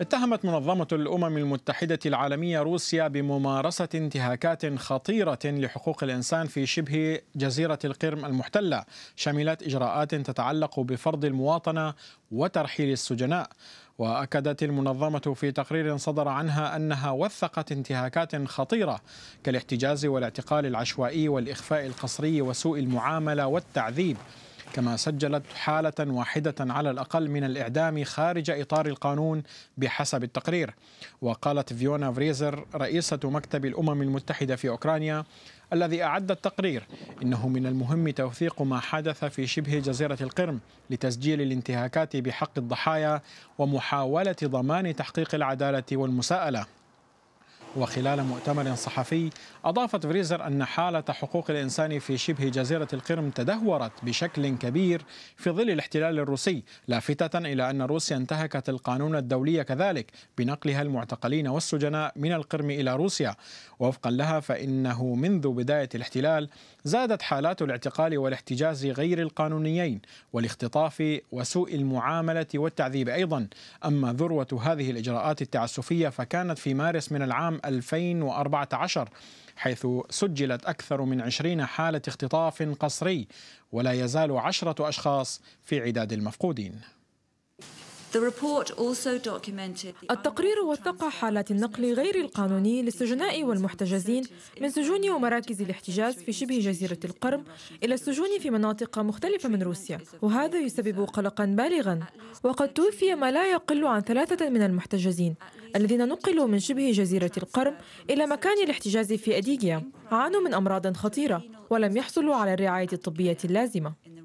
اتهمت منظمة الأمم المتحدة العالمية روسيا بممارسة انتهاكات خطيرة لحقوق الإنسان في شبه جزيرة القرم المحتلة، شملت إجراءات تتعلق بفرض المواطنة وترحيل السجناء. وأكدت المنظمة في تقرير صدر عنها أنها وثقت انتهاكات خطيرة كالاحتجاز والاعتقال العشوائي والإخفاء القسري وسوء المعاملة والتعذيب. كما سجلت حالة واحدة على الأقل من الإعدام خارج إطار القانون بحسب التقرير وقالت فيونا فريزر رئيسة مكتب الأمم المتحدة في أوكرانيا الذي أعد التقرير إنه من المهم توثيق ما حدث في شبه جزيرة القرم لتسجيل الانتهاكات بحق الضحايا ومحاولة ضمان تحقيق العدالة والمساءلة وخلال مؤتمر صحفي أضافت فريزر أن حالة حقوق الإنسان في شبه جزيرة القرم تدهورت بشكل كبير في ظل الاحتلال الروسي لافتة إلى أن روسيا انتهكت القانون الدولي كذلك بنقلها المعتقلين والسجناء من القرم إلى روسيا وفقا لها فإنه منذ بداية الاحتلال زادت حالات الاعتقال والاحتجاز غير القانونيين والاختطاف وسوء المعاملة والتعذيب أيضا أما ذروة هذه الإجراءات التعسفية فكانت في مارس من العام عام 2014 حيث سجلت أكثر من 20 حالة اختطاف قصري ولا يزال عشرة أشخاص في عداد المفقودين التقرير وثق حالات النقل غير القانوني للسجناء والمحتجزين من سجون ومراكز الاحتجاز في شبه جزيرة القرم إلى السجون في مناطق مختلفة من روسيا وهذا يسبب قلقا بالغا وقد توفي ما لا يقل عن ثلاثة من المحتجزين الذين نقلوا من شبه جزيرة القرم إلى مكان الاحتجاز في أديجيا عانوا من أمراض خطيرة ولم يحصلوا على الرعاية الطبية اللازمة